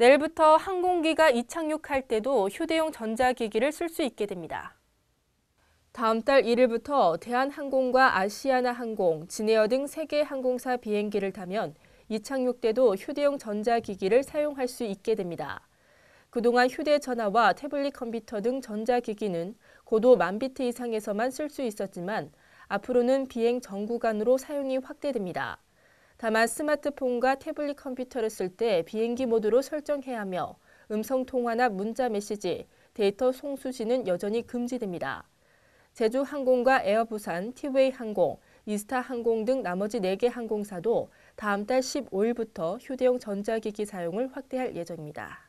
내일부터 항공기가 이착륙할 때도 휴대용 전자기기를 쓸 수 있게 됩니다. 다음 달 1일부터 대한항공과 아시아나항공, 진에어 등 3개 항공사 비행기를 타면 이착륙 때도 휴대용 전자기기를 사용할 수 있게 됩니다. 그동안 휴대전화와 태블릿 컴퓨터 등 전자기기는 고도 만 비트 이상에서만 쓸 수 있었지만 앞으로는 비행 전 구간으로 사용이 확대됩니다. 다만 스마트폰과 태블릿 컴퓨터를 쓸 때 비행기 모드로 설정해야 하며 음성 통화나 문자 메시지, 데이터 송수신은 여전히 금지됩니다. 제주항공과 에어부산, 티웨이항공, 이스타항공 등 나머지 4개 항공사도 다음 달 15일부터 휴대용 전자기기 사용을 확대할 예정입니다.